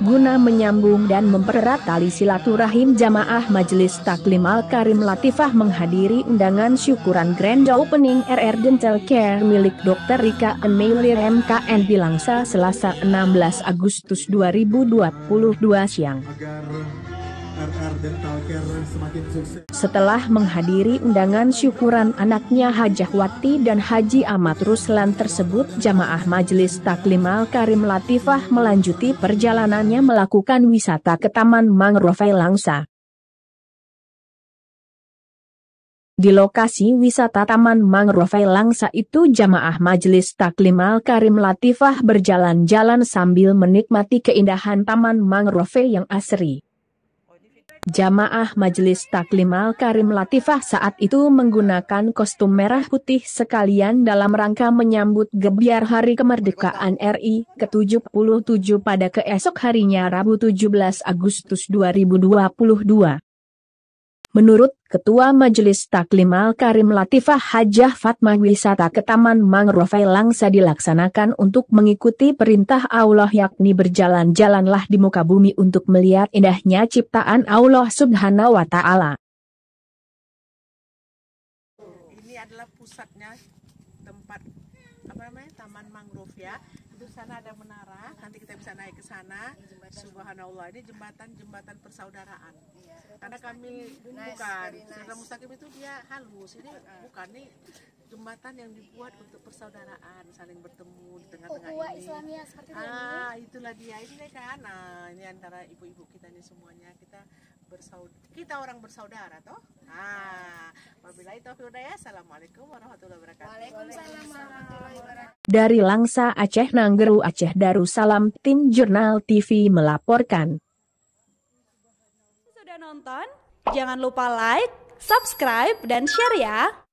guna menyambung dan mempererat tali silaturahim jamaah Majelis Taklim Al-Karim Latifah menghadiri undangan syukuran Grand Opening RR Dental Care milik Dr. Rika Emailir MKN di Langsa Selasa 16 Agustus 2022 siang. Setelah menghadiri undangan syukuran anaknya Hajah Wati dan Haji Ahmad Ruslan tersebut, jamaah Majelis Taklim Al Karim Latifah melanjuti perjalanannya melakukan wisata ke Taman Mangrove Langsa. Di lokasi wisata Taman Mangrove Langsa itu jamaah Majelis Taklim Al-Karim Latifah berjalan-jalan sambil menikmati keindahan Taman Mangrove yang asri. Jamaah Majelis Taklim Al-Karim Latifah saat itu menggunakan kostum merah putih sekalian dalam rangka menyambut gebiar Hari Kemerdekaan RI ke-77 pada keesok harinya Rabu 17 Agustus 2022. Menurut Ketua Majelis Taklim Al-Karim Latifah Hajah Fatma wisata ke Taman Mangrove Langsa dilaksanakan untuk mengikuti perintah Allah yakni berjalan-jalanlah di muka bumi untuk melihat indahnya ciptaan Allah Subhanahu wa Ta'ala. Ini adalah pusatnya tempat apa namanya taman mangrove ya itu sana ada menara nanti kita bisa naik ke sana subhanallah ini jembatan jembatan persaudaraan karena kami bukan Sirna Mustaqim itu dia halus ini bukan nih jembatan yang dibuat untuk persaudaraan saling bertemu di tengah-tengah oh, ini. Islamia seperti ah, itulah dia ini kan. Nah, ini antara ibu-ibu kita ini semuanya kita bersaudara. Kita orang bersaudara toh. ah wabillahi taufiq Assalamualaikum warahmatullahi wabarakatuh. Waalaikumsalam. Dari Langsa Aceh Nanggeru Aceh Darussalam, tim Jurnal TV melaporkan. Sudah nonton? Jangan lupa like, subscribe, dan share ya!